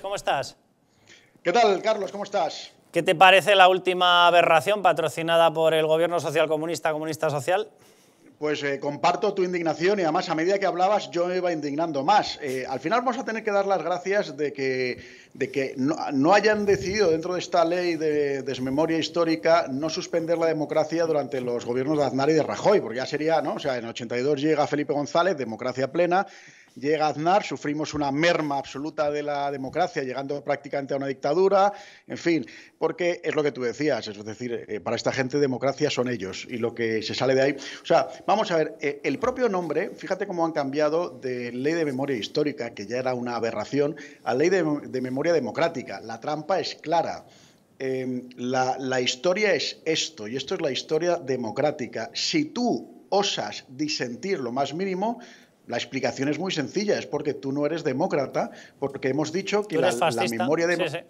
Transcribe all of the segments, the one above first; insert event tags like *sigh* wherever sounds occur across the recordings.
¿Cómo estás? ¿Qué tal, Carlos? ¿Cómo estás? ¿Qué te parece la última aberración patrocinada por el gobierno social comunista, comunista social? Pues eh, comparto tu indignación y además a medida que hablabas yo me iba indignando más. Eh, al final vamos a tener que dar las gracias de que, de que no, no, hayan decidido dentro de esta ley de desmemoria histórica no suspender la democracia durante los gobiernos de Aznar y de Rajoy, porque ya sería, ¿no? O sea, en 82 llega Felipe González, democracia plena, llega Aznar, sufrimos una merma absoluta de la democracia, llegando prácticamente a una dictadura, en fin, porque es lo que tú decías, es decir, eh, para esta gente democracia son ellos y lo que se sale de ahí. O sea, vamos a ver, eh, el propio nombre, fíjate cómo han cambiado de ley de memoria histórica, que ya era una aberración, a ley de, memoria democrática. La trampa es clara. Em, la, la historia es esto, y esto es la historia democrática. Si tú osas disentir lo más mínimo, la explicación es muy sencilla, es porque tú no eres demócrata, porque hemos dicho que la, memoria de...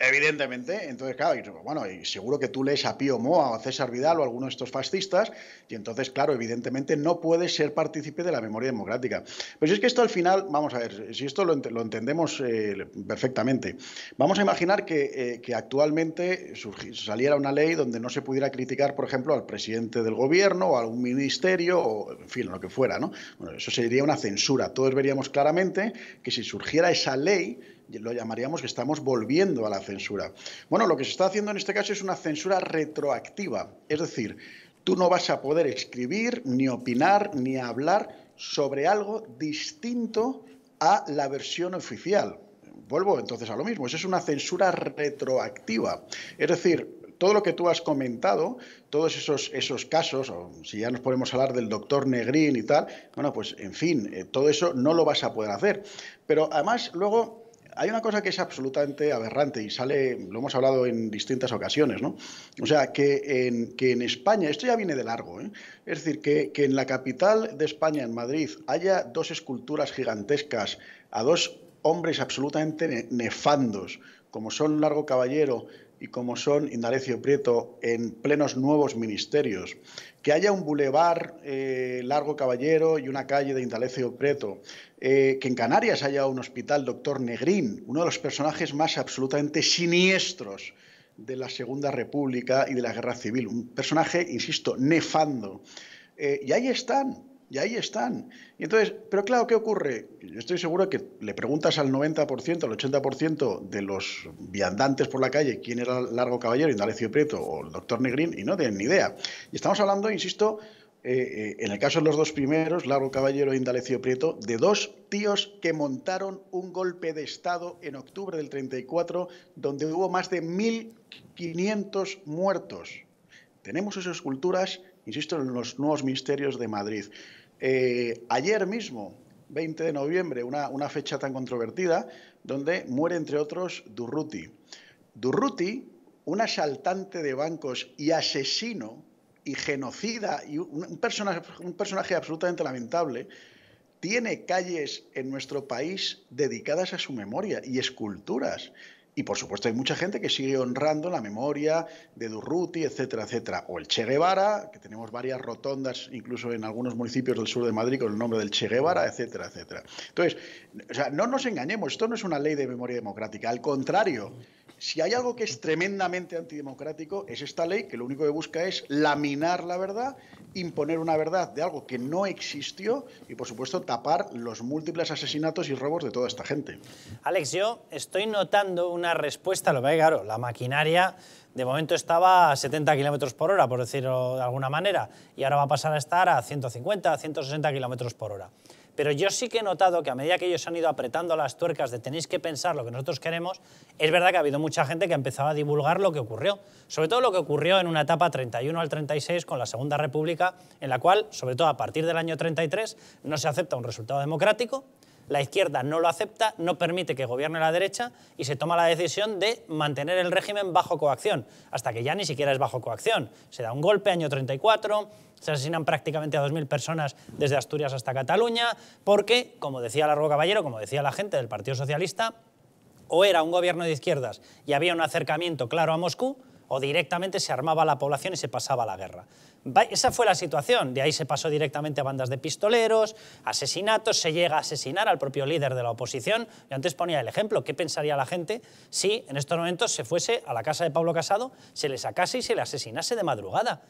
Evidentemente, entonces, claro, bueno, y seguro que tú lees a Pío Moa o a César Vidal o a alguno de estos fascistas, y entonces, claro, evidentemente no puedes ser partícipe de la memoria democrática. Pero pues si es que esto al final, vamos a ver, si esto lo, entendemos eh, perfectamente, vamos a imaginar que, eh, actualmente saliera una ley donde no se pudiera criticar, por ejemplo, al presidente del gobierno o a un ministerio o, en fin, lo que fuera, ¿no? Bueno, eso sería una censura. Todos veríamos claramente que si surgiera esa ley, lo llamaríamos que estamos volviendo a la censura. Bueno, lo que se está haciendo en este caso es una censura retroactiva, es decir, tú no vas a poder escribir, ni opinar, ni hablar sobre algo distinto a la versión oficial. Vuelvo entonces a lo mismo, es una censura retroactiva. Es decir, todo lo que tú has comentado, todos esos, esos casos, si ya nos podemos hablar del doctor Negrín y tal, bueno, pues en fin, eh, todo eso no lo vas a poder hacer. Pero además, luego hay una cosa que es absolutamente aberrante y sale, lo hemos hablado en distintas ocasiones, ¿no? O sea, que en, que en España, esto ya viene de largo, ¿eh? es decir, que, que en la capital de España, en Madrid, haya dos esculturas gigantescas a dos hombres absolutamente nefandos, como son Largo Caballero y como son Indalecio Prieto en plenos nuevos ministerios, que haya un bulevar eh, Largo Caballero y una calle de Indalecio Prieto, eh, que en Canarias haya un hospital Doctor Negrín, uno de los personajes más absolutamente siniestros de la Segunda República y de la Guerra Civil, un personaje, insisto, nefando. Eh, y ahí están, y ahí están. Y entonces, pero claro, ¿qué ocurre? estoy seguro que le preguntas al 90%, al 80% de los viandantes por la calle quién era Largo Caballero, Indalecio Prieto o el doctor Negrín, y no tienen ni idea. Y estamos hablando, insisto, eh, eh, en el caso de los dos primeros, Largo Caballero e Indalecio Prieto, de dos tíos que montaron un golpe de Estado en octubre del 34, donde hubo más de 1.500 muertos. Tenemos esas esculturas insisto, en los nuevos misterios de Madrid. Eh, ayer mismo, 20 de noviembre, una, fecha tan controvertida, donde muere, entre otros, Durruti. Durruti, un asaltante de bancos y asesino y genocida, y un personaje absolutamente lamentable, tiene calles en nuestro país dedicadas a su memoria y esculturas. Y por supuesto hay mucha gente que sigue honrando la memoria de Durruti, etcétera, etcétera. O el Che Guevara, que tenemos varias rotondas incluso en algunos municipios del sur de Madrid con el nombre del Che Guevara, etcétera, etcétera. Entonces, no nos engañemos, esto no es una ley de memoria democrática, al contrario si hay algo que es tremendamente antidemocrático, es esta ley que lo único que busca es laminar la verdad, imponer una verdad de algo que no existió y, por supuesto, tapar los múltiples asesinatos y robos de toda esta gente. Alex, yo estoy notando una respuesta, lo que claro, la maquinaria de momento estaba a 70 kilómetros por hora, por decirlo de alguna manera, y ahora va a pasar a estar a 150, 160 kilómetros por hora. Pero yo sí que he notado que a medida que ellos han ido apretando las tuercas de tenéis que pensar lo que nosotros queremos, es verdad que ha habido mucha gente que ha empezado a divulgar lo que ocurrió. Sobre todo lo que ocurrió en una etapa 31 al 36 con la Segunda República, en la cual, sobre todo a partir del año 33, no se acepta un resultado democrático, la izquierda no lo acepta, no permite que gobierne la derecha y se toma la decisión de mantener el régimen bajo coacción, hasta que ya ni siquiera es bajo coacción. Se da un golpe, año 34, se asesinan prácticamente a 2.000 personas desde Asturias hasta Cataluña, porque, como decía Largo Caballero, como decía la gente del Partido Socialista, o era un gobierno de izquierdas y había un acercamiento claro a Moscú, o directamente se armaba la población y se pasaba la guerra. Esa fue la situación, de ahí se pasó directamente a bandas de pistoleros, asesinatos, se llega a asesinar al propio líder de la oposición. Yo antes ponía el ejemplo, ¿qué pensaría la gente si en estos momentos se fuese a la casa de Pablo Casado, se le sacase y se le asesinase de madrugada?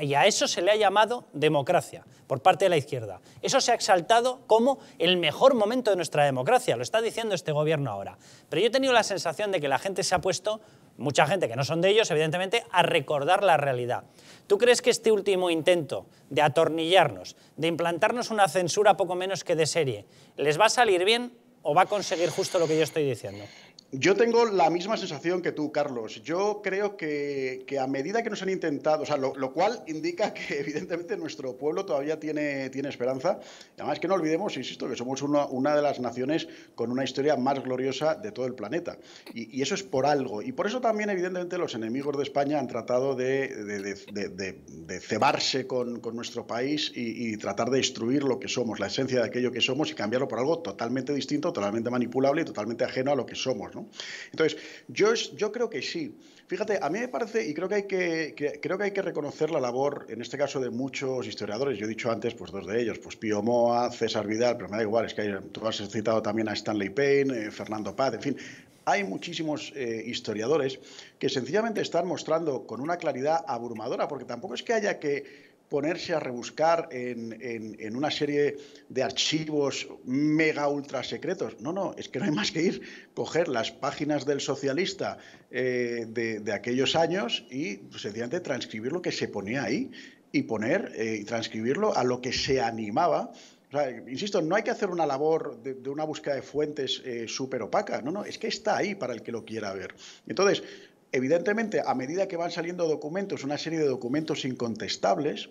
y a eso se le ha llamado democracia por parte de la izquierda. Eso se ha exaltado como el mejor momento de nuestra democracia, lo está diciendo este gobierno ahora. Pero yo he tenido la sensación de que la gente se ha puesto mucha gente que no son de ellos, evidentemente, a recordar la realidad. ¿Tú crees que este último intento de atornillarnos, de implantarnos una censura poco menos que de serie, les va a salir bien o va a conseguir justo lo que yo estoy diciendo? Yo tengo la misma sensación que tú, Carlos. Yo creo que, a medida que nos han intentado, lo, cual indica que *laughs* evidentemente nuestro pueblo todavía tiene, tiene esperanza. Además, que no olvidemos, insisto, que somos una, de las naciones con una historia más gloriosa de todo el planeta. Y, eso es por algo. Y por eso también, evidentemente, los enemigos de España han tratado de, cebarse con, nuestro país y, y tratar de destruir lo que somos, la esencia de aquello que somos y cambiarlo por algo totalmente distinto, totalmente manipulable y totalmente ajeno a lo que somos. Entonces, yo, yo creo que sí. Fíjate, a mí me parece, y creo que, hay que, creo que hay que reconocer la labor, en este caso, de muchos historiadores. Yo he dicho antes, pues dos de ellos, pues Pío Moa, César Vidal, pero me da igual, es que tú has citado también a Stanley Payne, eh, Fernando Paz, en fin, hay muchísimos eh, historiadores que sencillamente están mostrando con una claridad abrumadora, porque tampoco es que haya que ponerse a rebuscar en, una serie de archivos mega ultra secretos. No, no, es que no hay más que ir, coger las páginas del socialista eh, de, aquellos años y pues, sencillamente transcribir lo que se ponía ahí y poner eh, y transcribirlo a lo que se animaba insisto, no hay que hacer una labor de, una búsqueda de fuentes eh, súper opaca, no, no, es que está ahí para el que lo quiera ver. Entonces, Evidentemente, a medida que van saliendo documentos, una serie de documentos incontestables,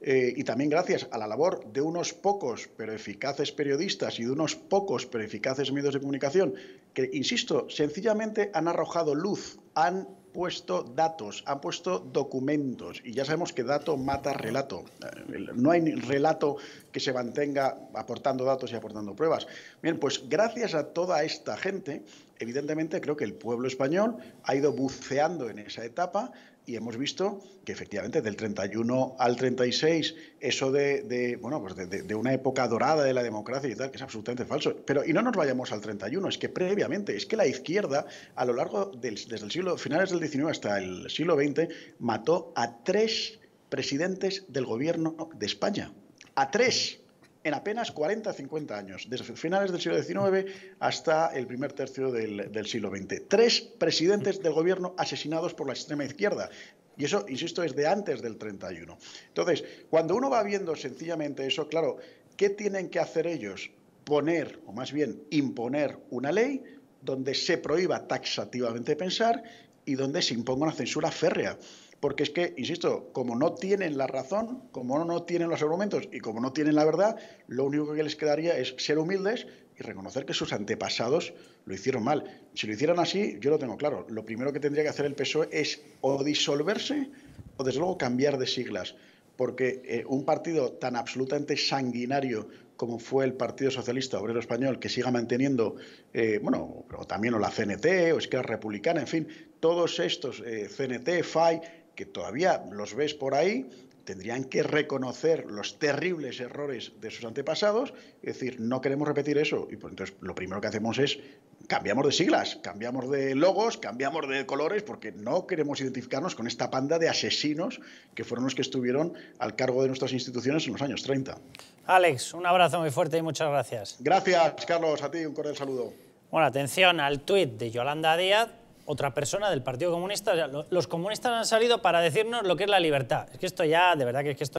eh, y también gracias a la labor de unos pocos pero eficaces periodistas y de unos pocos pero eficaces medios de comunicación, que, insisto, sencillamente han arrojado luz, han puesto datos, han puesto documentos y ya sabemos que dato mata relato. Eh, no hay relato que se mantenga aportando datos y aportando pruebas. Bien, pues gracias a toda esta gente, evidentemente creo que el pueblo español ha ido buceando en esa etapa y hemos visto que efectivamente del 31 al 36 eso de, bueno pues de, una época dorada de la democracia y tal que es absolutamente falso pero y no nos vayamos al 31 es que previamente es que la izquierda a lo largo del, desde el siglo finales del 19 hasta el siglo 20 mató a tres presidentes del gobierno de España a tres en apenas 40 50 años, desde finales del siglo XIX hasta el primer tercio del, del siglo XX. Tres presidentes del gobierno asesinados por la extrema izquierda. Y eso, insisto, es de antes del 31. Entonces, cuando uno va viendo sencillamente eso, claro, ¿qué tienen que hacer ellos? Poner, o más bien imponer, una ley donde se prohíba taxativamente pensar y donde se imponga una censura férrea porque es que, insisto, como no tienen la razón, como no tienen los argumentos y como no tienen la verdad, lo único que les quedaría es ser humildes y reconocer que sus antepasados lo hicieron mal. Si lo hicieran así, yo lo tengo claro, lo primero que tendría que hacer el PSOE es o disolverse o desde luego cambiar de siglas, porque eh, un partido tan absolutamente sanguinario como fue el Partido Socialista Obrero Español, que siga manteniendo, eh, bueno, o también o la CNT o Esquerra Republicana, en fin, todos estos eh, CNT, FAI, que todavía los ves por ahí, tendrían que reconocer los terribles errores de sus antepasados, es decir, no queremos repetir eso. Y pues entonces lo primero que hacemos es cambiamos de siglas, cambiamos de logos, cambiamos de colores, porque no queremos identificarnos con esta panda de asesinos que fueron los que estuvieron al cargo de nuestras instituciones en los años 30. Alex, un abrazo muy fuerte y muchas gracias. Gracias, Carlos, a ti un cordial saludo. Bueno, atención al tuit de Yolanda Díaz, otra persona del Partido Comunista. los comunistas han salido para decirnos lo que es la libertad. Es que esto ya, de verdad que es que esto...